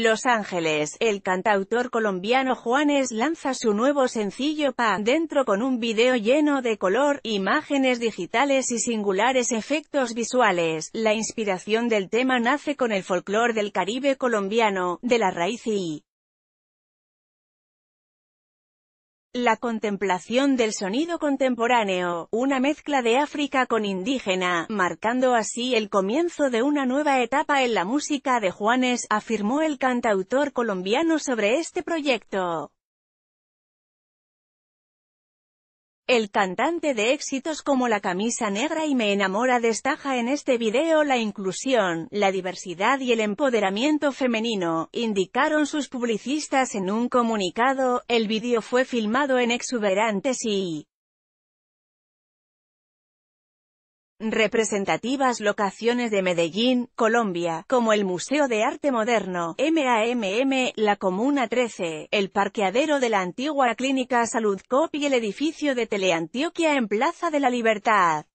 Los Ángeles, el cantautor colombiano Juanes lanza su nuevo sencillo Pa Dentro con un video lleno de color, imágenes digitales y singulares efectos visuales. La inspiración del tema nace con el folclore del Caribe colombiano, de la raíz y La contemplación del sonido contemporáneo, una mezcla de África con indígena, marcando así el comienzo de una nueva etapa en la música de Juanes, afirmó el cantautor colombiano sobre este proyecto. El cantante de éxitos como La camisa negra y Me enamora destaja en este video la inclusión, la diversidad y el empoderamiento femenino, indicaron sus publicistas en un comunicado. El video fue filmado en exuberantes y representativas locaciones de Medellín, Colombia, como el Museo de Arte Moderno, MAMM, la Comuna 13, el parqueadero de la antigua Clínica Salud Cop y el edificio de Teleantioquia en Plaza de la Libertad.